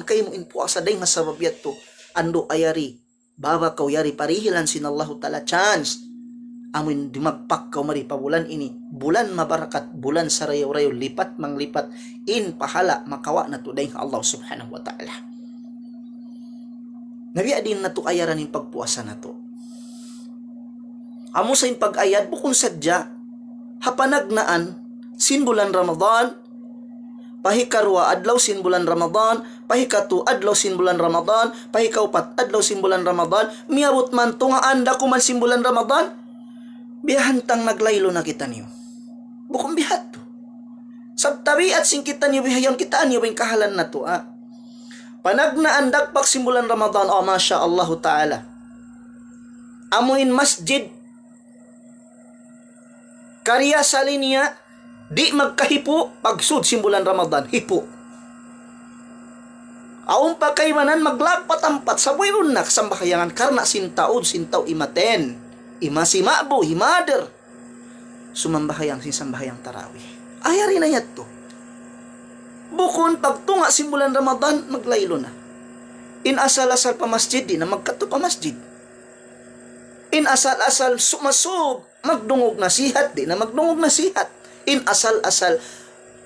kayo mo day nga sa to ando ayari baba kaw yari parihilan sin sinallahu taala chance amin dimagpak kaw mari pabulan ini bulan mabarakat bulan sarayaw-rayaw lipat manglipat in pahala makawa na tuday nga Allah subhanahu wa ta'ala Nabi adin na to ayaran in pagpuasa na to amo sa in pag-ayad bukong sadya hapanagnaan sin bulan Ramadan pahikarwa adlaw sin bulan Ramadan, pahikatu adlaw sin bulan Ramadan, pahikaupat adlaw sin bulan Ramadan, miabot man to anda ko man sin bulan Ramadan. Bihantang naglaylo na kita niyo. Bukong bihat to. Sabtabi at sing kita niyo bihayon kita niyo yung kahalan na to ah. Panag na andak pak simulan Ramadan, oh masya Allah ta'ala. Amuin masjid. Karya sa linya, Di magkahipo, pagsud simulan Ramadan, hipo. Aung pagkaimanan maglagpatampat sa buyon na kasambakayangan karna sintaod sintaw imaten. Ima si himader. Sumambahayang sinsambahayang tarawih. Ayari na yat to. Bukon pagtunga simulan Ramadan, maglaylo na. Inasal-asal pa masjid, di na magkato pa masjid. Inasal-asal sumasog, magdungog na sihat, di na magdungog na sihat in asal-asal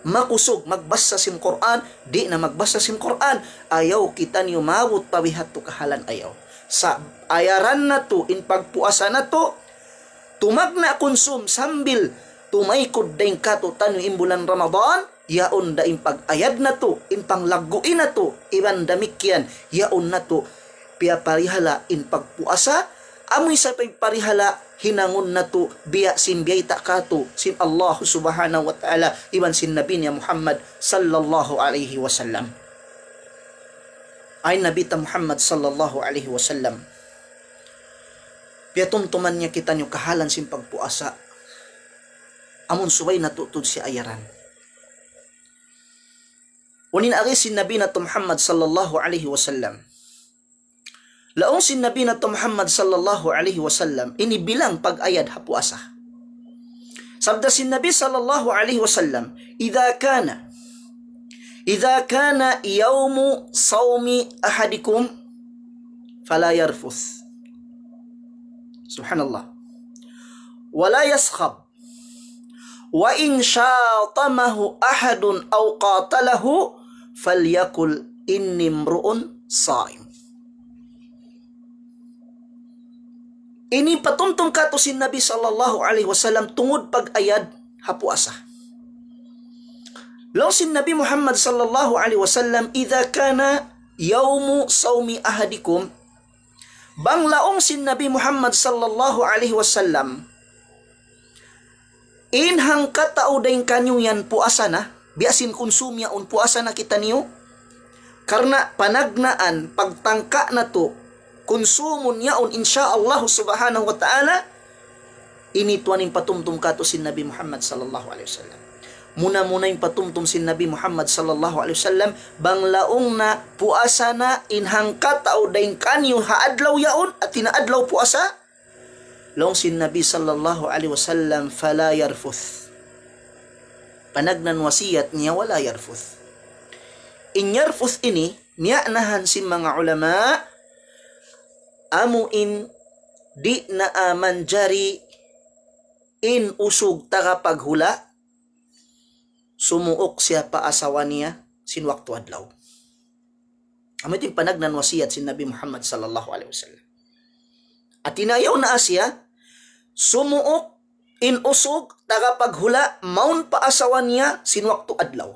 makusog magbasa sim Quran di na magbasa sim Quran ayaw kita niyo mabot pawihat to kahalan ayaw sa ayaran na to in pagpuasa na to tumag na konsum sambil tumaykod dayng katutan yung imbulan Ramadan yaon da in pagayad na to in panglaguin na to iban damikyan yaon na to pia parihala in pagpuasa amoy sa pagparihala hinangon na to biya sin biyay takato sin Allah subhanahu wa ta'ala iban sin nabi niya Muhammad sallallahu alaihi wasallam ay nabi ta Muhammad sallallahu alaihi wasallam piyatumtuman niya kita niyo kahalan sin pagpuasa amon subay natutod si ayaran unin ari sin nabi na Muhammad sallallahu alaihi wasallam Laong si Nabi na to Muhammad sallallahu alaihi wasallam inibilang pag-ayad hapuasa. Sabda si Nabi sallallahu alaihi wasallam, "Idza kana Idza kana yawmu sawmi ahadikum fala yarfuth." Subhanallah. Wala yaskhab. Wa in shatamahu ahadun aw qatalahu falyakul inni mru'un sa'im. Ini patumtong kato si Nabi sallallahu alaihi wasallam tungod pag-ayad hapo asa. Law si Nabi Muhammad sallallahu alaihi wasallam idha kana yaumu sawmi ahadikum bang laong si Nabi Muhammad sallallahu alaihi wasallam inhang katao dayon kanyo yan puasa na biasin konsumya un puasa na kita niyo karna panagnaan pagtangka na to konsumon yaon insya Allah subhanahu wa ta'ala ini tuaning patumtum kato sin Nabi Muhammad sallallahu alaihi wasallam muna muna yung patumtum sin Nabi Muhammad sallallahu alaihi wasallam banglaong na puasa na inhangkat o daing kanyo haadlaw yaon at tinaadlaw puasa long sin Nabi sallallahu alaihi wasallam fala yarfuth panagnan wasiyat niya wala yarfuth in yarfuth ini niyanahan sin mga ulama amuin di na aman jari in usog tagapaghula sumuok siya paasawa niya sinwaktu adlaw amo ting panagnan wasiyat sin Nabi Muhammad sallallahu alaihi wasallam at inayaw na siya, sumuok in usog tagapaghula maun paasawa niya sinwaktu adlaw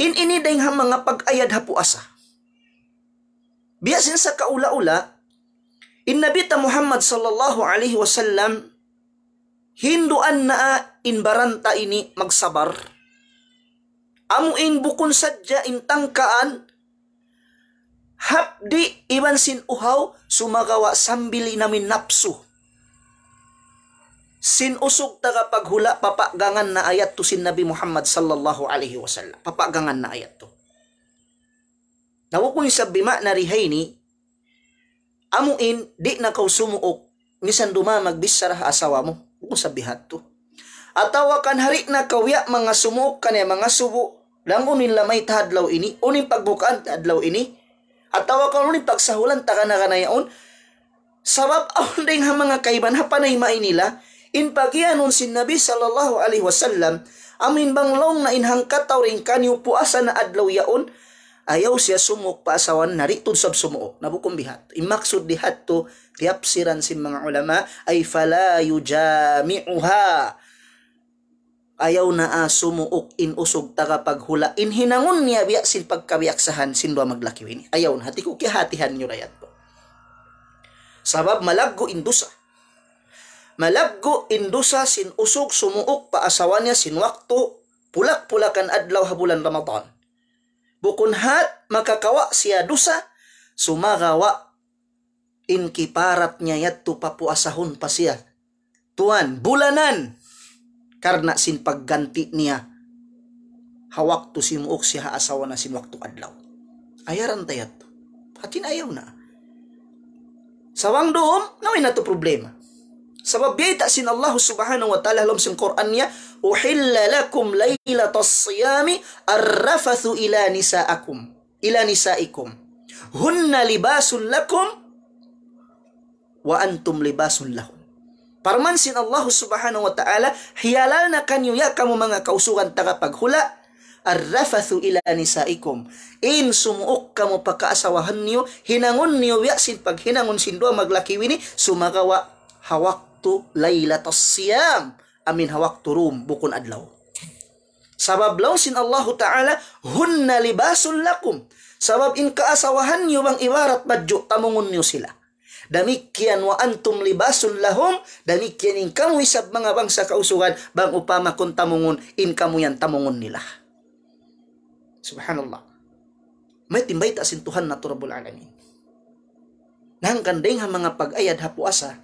in ini dayng mga pag-ayad hapuasa biasin sa kaula-ula, innabita Muhammad sallallahu alaihi wasallam, hinduan na inbaranta ini magsabar. Amu in bukun sadya intangkaan, hapdi iban sin uhaw, sumagawa sambili namin napsu. usog taga paghula papagangan na ayat to sin Nabi Muhammad sallallahu alaihi wasallam. Papagangan na ayat to ko yung sabima na rihay ni, amuin di na kaw sumuok, ngisan duma magbisar asawa mo. Kung sabihat to. At kan hari na kawya mga sumuok kanya mga subo, langunin lamay tahadlaw ini, unin pagbukaan tahadlaw ini, at kan unin pagsahulan taka na kanayaon, sabab aon ding ha mga kaiban hapanay mainila, in pagyanon Nabi sallallahu alaihi wasallam, amin bang long na inhang kataw rin kanyo puasa na adlaw yaon, ayaw siya sumok paasawan naritod sab sumuo nabukom bihat imaksud dihat to tiapsiran sin mga ulama ay fala yujami'uha ayaw na ah, sumuok in usog taga paghula in hinangon niya biya sin pagkabiyaksahan sin dua maglakiwin ayaw na hati ko kihatihan niyo rayat po sabab malaggo indusa malaggo indusa sin usog sumuok paasawan niya sin wakto pulak-pulakan adlaw habulan Ramadan bukunhat makakawa siya dusa sumagawa inkiparat niya yatto papuasahon pa siya tuan bulanan karna sin pagganti niya hawak to simuok siya asawa na sin waktu adlaw ayaran tayat hatin ayaw na sawang doom nawin na to problema Sebab beta sin Allah Subhanahu wa taala dalam sin Qurannya uhilla lakum lailatas siyami arrafathu ila nisaakum ila nisaikum hunna libasun lakum wa antum libasun lahum sin Allah Subhanahu wa taala hiyalal na kanyo ya kamu mga kausukan tagapaghula arrafathu ila nisaikum in sumuok kamu pakaasawahan niyo hinangon niyo ya sin paghinangon sin dua maglakiwini sumagawa hawak waktu lailatas siyam amin ha waktu rum bukun adlaw sabab sin Allah taala hunna libasul lakum sabab in kaasawahan nyo bang ibarat baju tamungun nyo sila Damikian wa antum libasul lahum Damikian in kamu isab mga bangsa kausuhan bang upama kun tamungun in kamu yang tamungun nilah subhanallah may timbay ta sin Tuhan na Rabbul Alamin. Nang kandeng ha mga pag-ayad ha puasa,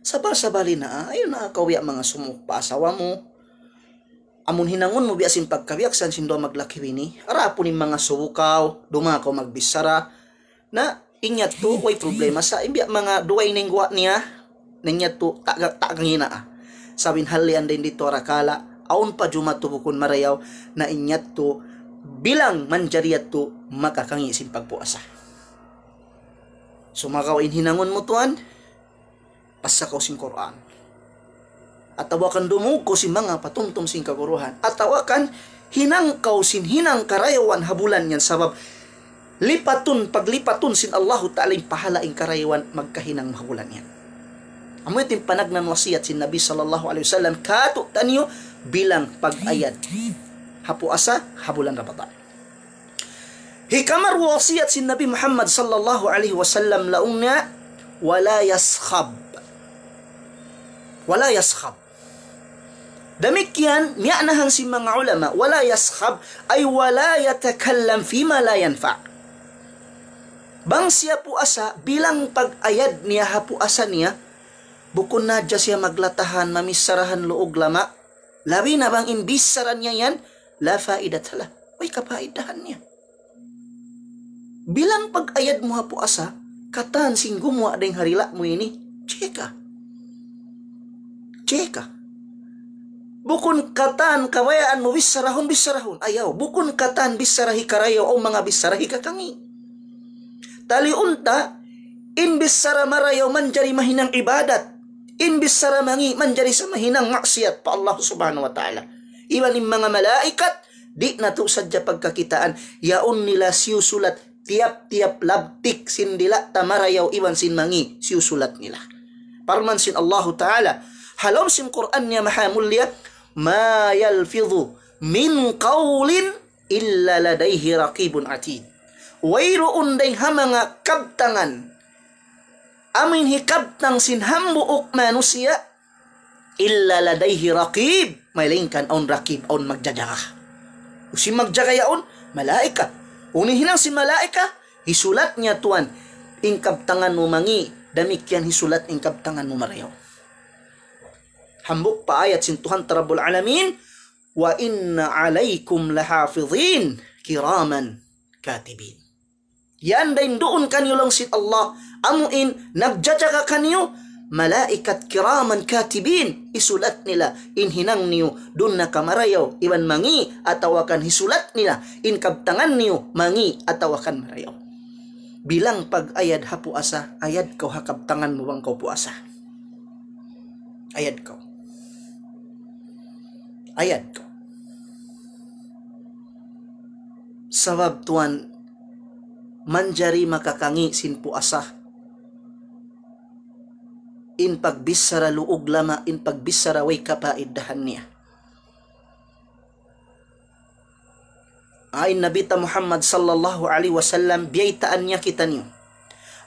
Sabal-sabali na, ayon na kawya mga sumok paasawa mo. Amon hinangon mo biasin pagkawiak san sindo ara po ni mga subukaw, dumako magbisara. Na inya to way problema sa imbiya mga duway ning guwa niya. ninyat to tagang ta ina. Sabin halian din dito rakala. aun pa jumatubukon marayaw na inya to bilang manjariyat to makakangisin pagpuasa. Sumakaw so, inhinangon mo tuan asa ko sing Quran. At awakan dumog ko si mga patumtum sing kaguruhan. At awakan hinangkaw sin hinang karayawan habulan yan sabab lipatun paglipatun sin Allahu Ta'ala yung pahalaing karayawan magkahinang mahulan yan. Amoy ting panagnan wasiyat sin Nabi sallallahu alaihi wasallam katuk tanyo bilang pag-ayad. Hapo asa habulan rabatan. Hikamar wasiyat sin Nabi Muhammad sallallahu alaihi wasallam laong wala yaskhab wala yashab. demikian makna si mga ulama wala yashab ay wala yatakallam ma la yanfa' Bang siya puasa, bilang pag-ayad niya asa niya, bukun na dya siya maglatahan, mamisarahan loog lama. Labi na bang imbisaran niya yan, la hala way kapaidahan niya. Bilang pag-ayad mo hapuasa, katan singgumwa ding harila mo ini, cekah Cheka. Bukon katan kawayaan mo bisarahon bisarahon. Ayaw, bukon katan bisarahi karayo o mga bisarahi kakangi. Taliunta, imbis sara marayo manjari mahinang ibadat. Imbis sara mangi manjari sa mahinang maksiyat pa Allah subhanahu wa ta'ala. Iwan yung mga malaikat, di na sadya pagkakitaan. Yaon nila siusulat tiap-tiap labtik sindila tamarayaw iwan sin mangi siyusulat nila. Parman sin Allah ta'ala sim Quran maha mulia ma yalfidhu min qawlin illa ladaihi raqibun atid wairu unday hamanga kabtangan amin hikabtang sinhambo ok manusia illa ladaihi raqib mailingkan on raqib on magjajaga usi magjaga yaon malaika unihinang si malaika hisulat niya tuan ingkabtangan mo mangi damikyan hisulat ingkabtangan mo marayaw hambuk pa ayat sin Tuhan Rabbul Alamin wa inna alaikum lahafidhin kiraman katibin yandain ya doon kanyo lang si Allah amuin nagjajaga kanyo malaikat kiraman katibin isulat nila inhinang niyo dun na kamarayaw iwan mangi atawakan hisulat nila in kabtangan niyo mangi atawakan marayaw bilang pag ayad hapuasa ayad kau hakabtangan mo bang kau puasa ayad kau ayat ko. Sabab tuan manjari makakangi sinpu asah in pagbisara luog lama in pagbisara way kapaiddahan niya. Ain nabita Muhammad sallallahu alaihi wasallam biyaitaan niya kita niyo.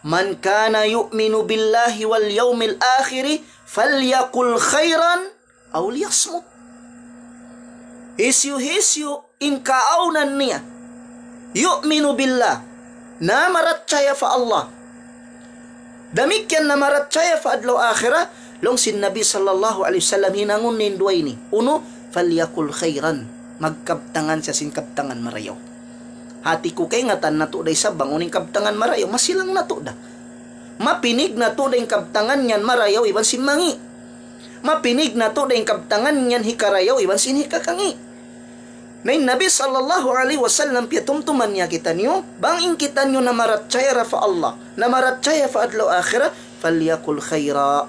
Man kana yu'minu billahi wal yawmil akhir falyakul khairan aw liyasmut. Isyu hisyu inka'aunan niya. Yu'minu billah. Namarat caya fa Allah. Demikian namarat caya fa adlaw akhirah. sin Nabi sallallahu alaihi wasallam hinangun nin dua ini. Uno, falyakul khairan. Magkaptangan sa sinkaptangan marayaw. Hati ko kay ngatan na to day sa banguning kaptangan marayo. Masilang na to da. Mapinig na to day kaptangan niyan marayo. iban simangi. mangi mapinig na to na yung kaptangan niyan hikarayaw iban sin hikakangi. May Nabi sallallahu alaihi wasallam piyatumtuman niya kita niyo, bangin kita niyo na maratsyaya ra fa Allah, na maratsyaya fa adlaw akhirah, falyakul khaira.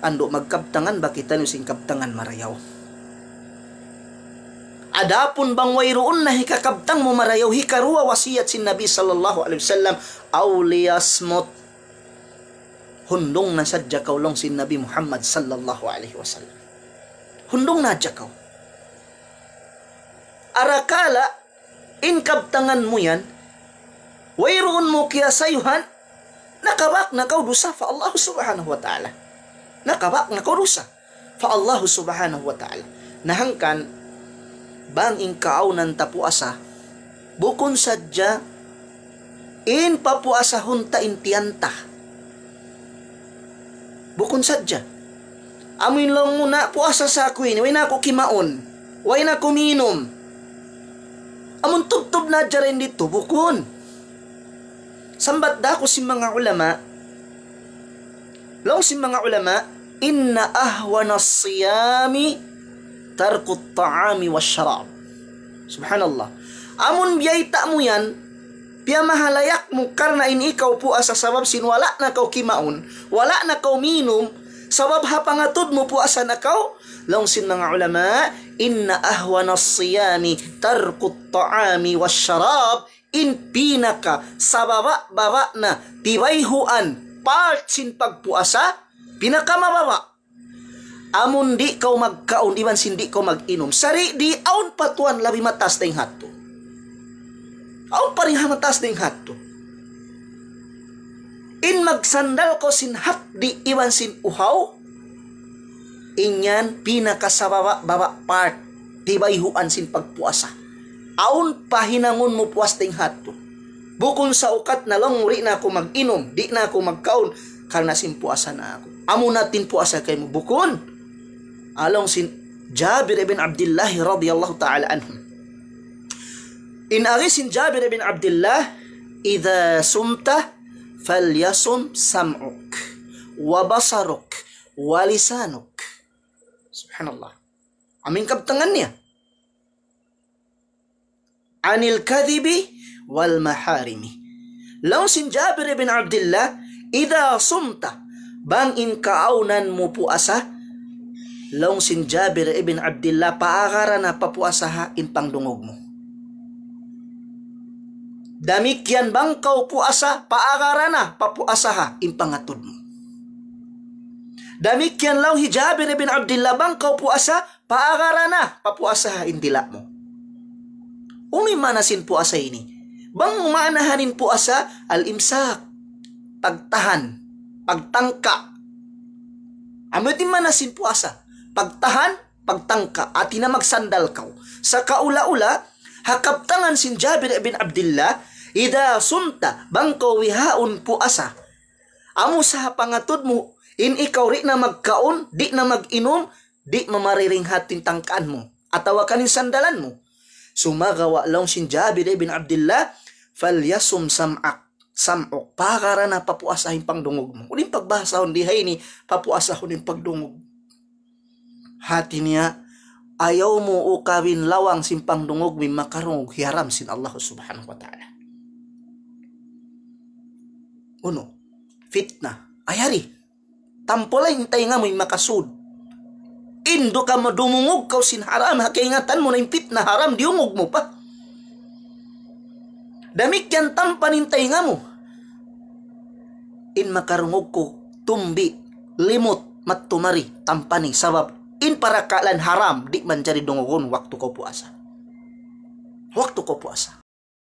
Ando magkaptangan ba kita niyo sin kaptangan marayaw. Adapun bang wayroon na hikakabtang mo marayaw hikaruwa wasiyat sin Nabi sallallahu alaihi wasallam awliyasmot hundong na sadya kaulong si Nabi Muhammad sallallahu alaihi wasallam. Hundong na sadya kaw. Arakala, inkabtangan mo yan, wayroon mo kaya sayuhan, nakabak na kaw dusa fa Allah subhanahu wa ta'ala. Nakabak na kaw fa Allah subhanahu wa ta'ala. Nahangkan, bang ingkaaw ng tapuasa, bukon sadya, in papuasa hunta intianta. Bukon sadya. Amin lang muna, puasa sa akin. Way na ako kimaon. Way na ako minom. Amon tubtob na dya rin dito, bukon. Sambat da ko si mga ulama. lang si mga ulama, inna ahwana siyami tarkut ta'ami wa syarab. Subhanallah. Amun biyay ta mo yan, Biya mahalayak mo karna in ikaw po asa sabab sinwala na kau kimaon, wala na kau minum, sabab hapangatod mo po asa na kau. Longsin mga ulama, inna ahwana siyami tarkut ta'ami wasyarab in pinaka sa baba baba na tibayhuan part sin pagpuasa pinakamababa amun di kau magkaon iban sin di kau inom sari di aun patuan labi matas tayong hato Aw paring hamatas ding hato. In magsandal ko sin sinhat di iwan sin uhaw. Inyan pinakasababa baba part tibayhuan sin pagpuasa. Aun pahinangon mo puas ting hato. Bukon sa ukat na lang uri na ako mag-inom, di na ako magkaon, karna sin puasa na ako. Amo natin puasa kay mo bukon. Along sin Jabir ibn Abdullah radhiyallahu ta'ala anhum. In arisin Jabir bin Abdullah, "Idza sumta falyasum sam'uk wa basaruk wa lisanuk." Subhanallah. Amin tangannya. Anil kadhibi wal maharimi. sin Jabir bin Abdullah, "Idza sumta" bang kaunan mu puasa long sin Jabir ibn Abdullah paagara na papuasaha in pangdungog mo Damikyan bang kau puasa, paagarana, papuasaha, impangatod mo. Damikyan law hi Jabir bin Abdullah bang kau puasa, paagarana, papuasaha, indila mo. Umi manasin puasa ini. Bang maanahanin puasa, al-imsak, pagtahan, pagtangka. Amit manasin puasa, pagtahan, pagtangka, at na magsandal kau. Sa kaula-ula, hakaptangan sin Jabir ibn Abdullah ida sunta bangko wihaon asa amo sa pangatud mo in ikaw ri na magkaon di na maginom di mamariring hatin mo atawa kanin sandalan mo sumagawa lang sin Jabir ibn Abdullah falyasum sam'ak samok pakara na papuasahin pangdungog mo. Uling pagbasahon hay ni papuasahon yung pagdungog. Hati niya ayaw mo ukawin lawang simpang dungog makarong hiaram sin Allah subhanahu wa ta'ala uno fitna ayari tampolay hintay nga may makasud indo ka madumungog kau sin haram hakaingatan mo na yung fitnah haram diungog mo pa damik yan hintay nga mo in makarungog ko tumbi limot matumari tampani sabab in para kalan haram di mencari dongogon waktu kau puasa waktu kau puasa